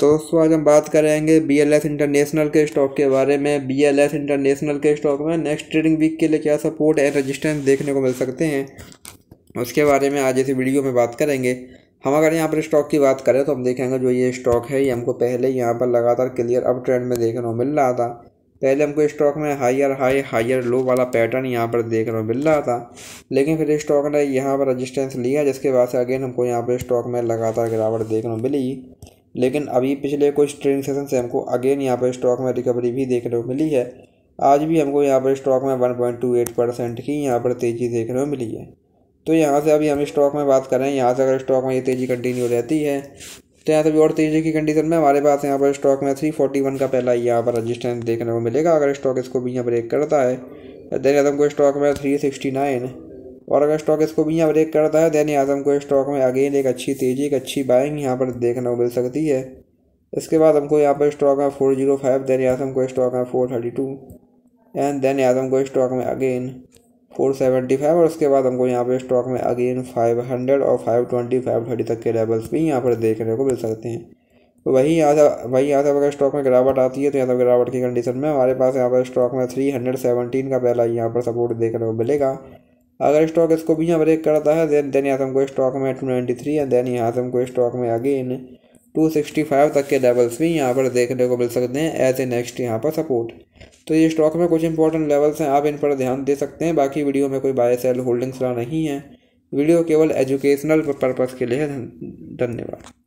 तो दोस्तों आज हम बात करेंगे बी एल एस इंटरनेशनल के स्टॉक के बारे में बी एल एस इंटरनेशनल के स्टॉक में नेक्स्ट ट्रेडिंग वीक के लिए क्या सपोर्ट एंड रजिस्टेंस देखने को मिल सकते हैं उसके बारे में आज इसी वीडियो में बात करेंगे हम अगर यहाँ पर स्टॉक की बात करें तो हम देखेंगे जो ये स्टॉक है ये हमको पहले यहाँ पर लगातार क्लियर अप ट्रेंड में देखने को मिल रहा था पहले हमको स्टॉक में हायर हाई हायर लो वाला पैटर्न यहाँ पर देखने को मिल रहा था लेकिन फिर स्टॉक ने यहाँ पर रजिस्टेंस लिया जिसके बाद से अगेन हमको यहाँ पर स्टॉक में लगातार गिरावट देखने को मिली लेकिन अभी पिछले कुछ ट्रेडिंग सेशन से हमको अगेन यहाँ पर स्टॉक में रिकवरी भी देखने को मिली है आज भी हमको यहाँ पर स्टॉक में one point two eight percent की यहाँ पर तेज़ी देखने को मिली है तो यहाँ से अभी हम स्टॉक में बात करें यहाँ से अगर स्टॉक में ये तेज़ी कंटिन्यू रहती है तो यहाँ से भी और तेज़ी की कंडीशन में हमारे पास यहाँ पर स्टॉक में थ्री फोर्टी वन का पहला यहाँ पर रजिस्टेंस देखने को मिलेगा अगर स्टॉक इसको भी यहाँ ब्रेक करता है तो देन तो हमको स्टॉक में थ्री सिक्सटी नाइन और अगर स्टॉक इसको भी यहाँ ब्रेक करता है दैनिक आजम को स्टॉक में अगेन एक अच्छी तेज़ी एक अच्छी बाइंग यहाँ पर देखने को मिल सकती है इसके बाद हमको यहाँ पर स्टॉक है फोर जीरो फाइव दैन आजम को स्टॉक है four thirty two and then आजम को स्टॉक में अगेन फोर सेवेंटी फाइव और उसके बाद हमको यहाँ पर स्टॉक में अगेन फाइव हंड्रेड और फाइव ट्वेंटी फाइव थर्टी तक के लेवल्स भी यहाँ पर देखने को मिल सकते हैं तो वही यहाँ वही यहाँ अगर स्टॉक में गिरावट आती है तो यहाँ पर गिरावट की कंडीशन में हमारे पास यहाँ पर स्टॉक में थ्री हंड्रेड सेवनटीन का पहला यहाँ पर सपोर्ट देखने को मिलेगा अगर स्टॉक इसको भी यहाँ ब्रेक करता है देन देन यहाँ से हमको स्टॉक में two ninety three and then यहाँ से हमको स्टॉक में अगेन टू सिक्सटी फाइव तक के लेवल्स भी यहाँ पर देखने को मिल सकते हैं एज ए नेक्स्ट यहाँ पर सपोर्ट तो ये स्टॉक में कुछ इंपॉर्टेंट लेवल्स हैं आप इन पर ध्यान दे सकते हैं बाकी वीडियो में कोई बाय सेल होल्डिंग्स रहा नहीं है वीडियो केवल एजुकेशनल पर्पज़ के लिए धन्यवाद